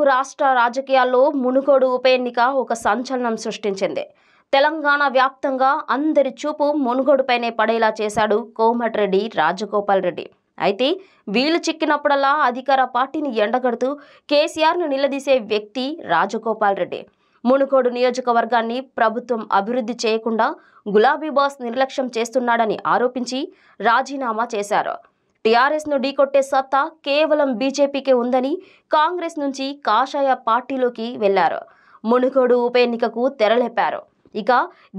తెలుగు రాష్ట్ర రాజకీయాల్లో మునుగోడు ఉప ఎన్నిక ఒక సంచలనం సృష్టించింది తెలంగాణ వ్యాప్తంగా అందరి చూపు మునుగోడుపైనే పడేలా చేశాడు కోమటిరెడ్డి రాజగోపాల్ రెడ్డి అయితే వీలు చిక్కినప్పుడల్లా అధికార పార్టీని ఎండగడుతూ కేసీఆర్ను నిలదీసే వ్యక్తి రాజగోపాల్ రెడ్డి మునుగోడు నియోజకవర్గాన్ని ప్రభుత్వం అభివృద్ధి చేయకుండా గులాబీ బాస్ నిర్లక్ష్యం చేస్తున్నాడని ఆరోపించి రాజీనామా చేశారు టీఆర్ఎస్ను ఢీకొట్టే సత్తా కేవలం బీజేపీకే ఉందని కాంగ్రెస్ నుంచి కాషాయ పార్టీలోకి వెళ్లారు మునుగోడు ఉప ఎన్నికకు తెరలేపారు ఇక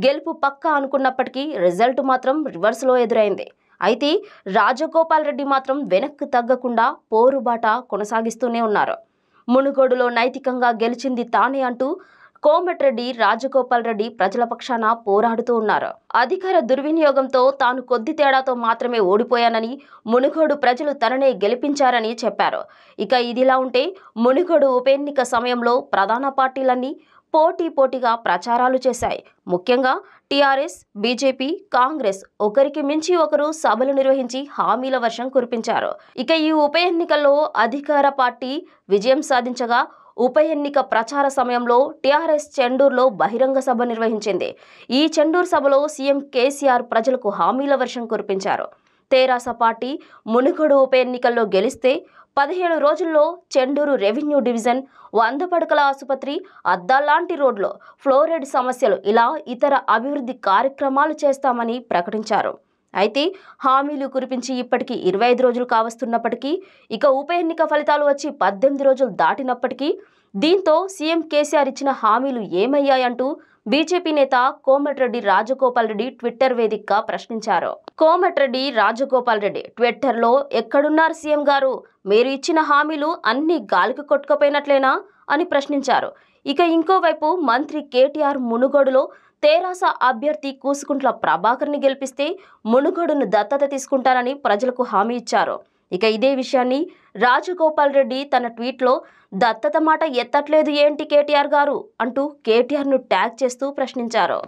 గెలుపు పక్కా అనుకున్నప్పటికీ రిజల్ట్ మాత్రం రివర్స్లో ఎదురైంది అయితే రాజగోపాల్ రెడ్డి మాత్రం వెనక్కు తగ్గకుండా పోరుబాట కొనసాగిస్తూనే ఉన్నారు మునుగోడులో నైతికంగా గెలిచింది తానే అంటూ కోమటిరెడ్డి రాజగోపాల్ రెడ్డి ప్రజల పక్షాన పోరాడుతూ ఉన్నారు అధికార దుర్వినియోగంతో తాను కొద్ది తేడాతో మాత్రమే ఓడిపోయానని మునుగోడు ప్రజలు తననే గెలిపించారని చెప్పారు ఇక ఇదిలా ఉంటే మునుగోడు ఉప ఎన్నిక సమయంలో ప్రధాన పార్టీలన్నీ పోటీ పోటీగా ప్రచారాలు చేశాయి ముఖ్యంగా టీఆర్ఎస్ బీజేపీ కాంగ్రెస్ ఒకరికి మించి ఒకరు సభలు నిర్వహించి హామీల వర్షం కురిపించారు ఇక ఈ ఉప ఎన్నికల్లో అధికార పార్టీ విజయం సాధించగా ఉప ఎన్నిక ప్రచార సమయంలో టీఆర్ఎస్ చెండూరులో బహిరంగ సభ నిర్వహించింది ఈ చెండూరు సభలో సీఎం కేసీఆర్ ప్రజలకు హామీల వర్షం కురిపించారు తేరాస పార్టీ మునుగడు ఉప ఎన్నికల్లో గెలిస్తే పదిహేను రోజుల్లో చెండూరు రెవెన్యూ డివిజన్ వంద పడకల ఆసుపత్రి అద్దాలాంటి రోడ్లో ఫ్లోరైడ్ సమస్యలు ఇలా ఇతర అభివృద్ధి కార్యక్రమాలు చేస్తామని ప్రకటించారు అయితే హామీలు కురిపించి ఇప్పటికీ ఇరవై ఐదు రోజులు కావస్తున్నప్పటికీ ఇక ఉప ఎన్నిక ఫలితాలు వచ్చి పద్దెనిమిది రోజులు దాటినప్పటికీ దీంతో సీఎం కేసీఆర్ ఇచ్చిన హామీలు ఏమయ్యాయంటూ బీజేపీ నేత కోమటిరెడ్డి రాజగోపాల్ రెడ్డి ట్విట్టర్ వేదికగా ప్రశ్నించారు కోమటిరెడ్డి రాజగోపాల్ రెడ్డి ట్విట్టర్లో ఎక్కడున్నారు సీఎం గారు మీరు ఇచ్చిన హామీలు అన్ని గాలికి కొట్టుకుపోయినట్లేనా అని ప్రశ్నించారు ఇక ఇంకోవైపు మంత్రి కేటీఆర్ మునుగోడులో తెరాస అభ్యర్థి కూసుకుంట్ల ప్రభాకర్ని గెలిపిస్తే మునుగోడును దత్తత తీసుకుంటానని ప్రజలకు హామీ ఇచ్చారు ఇక ఇదే విషయాన్ని రాజగోపాల్ రెడ్డి తన ట్వీట్లో దత్తత మాట ఎత్తట్లేదు ఏంటి కేటీఆర్ గారు అంటూ కేటీఆర్ను ట్యాగ్ చేస్తూ ప్రశ్నించారు